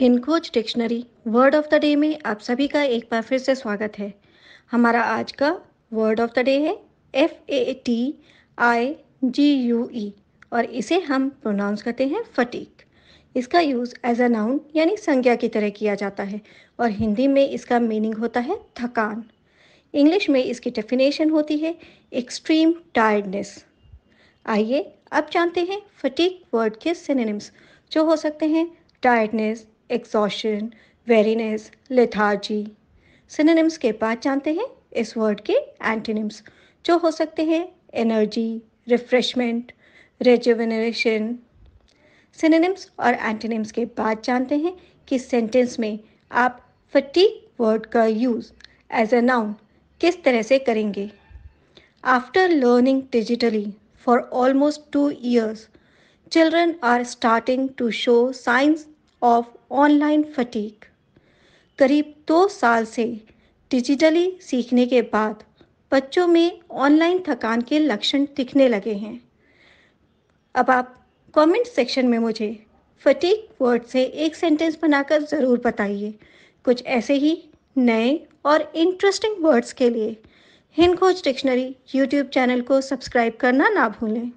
हिंदकोच dictionary word of the day में आप सभी का एक बार फिर से स्वागत है हमारा आज का वर्ड ऑफ द डे है F A T I G U E और इसे हम प्रोनाउंस करते हैं फटीक इसका यूज़ एज अ नाउन यानी संज्ञा की तरह किया जाता है और हिंदी में इसका मीनिंग होता है थकान इंग्लिश में इसकी डेफिनेशन होती है एक्सट्रीम टायर्डनेस आइए अब जानते हैं फटीक वर्ड के सिनेम्स जो हो सकते हैं tiredness exhaustion weariness lethargy synonyms के बाद जानते हैं इस वर्ड के एंटीनिम्स जो हो सकते हैं एनर्जी रिफ्रेशमेंट रेजुविनरेशन सिनेम्स और एंटीनिम्स के बाद जानते हैं कि सेंटेंस में आप फटीक वर्ड का यूज़ एज अ नाउन किस तरह से करेंगे after learning digitally for almost two years children are starting to show signs of online fatigue करीब दो साल से डिजिटली सीखने के बाद बच्चों में ऑनलाइन थकान के लक्षण दिखने लगे हैं अब आप कमेंट सेक्शन में मुझे फटीक वर्ड से एक सेंटेंस बनाकर ज़रूर बताइए कुछ ऐसे ही नए और इंटरेस्टिंग वर्ड्स के लिए हिंदोज डिक्शनरी यूट्यूब चैनल को सब्सक्राइब करना ना भूलें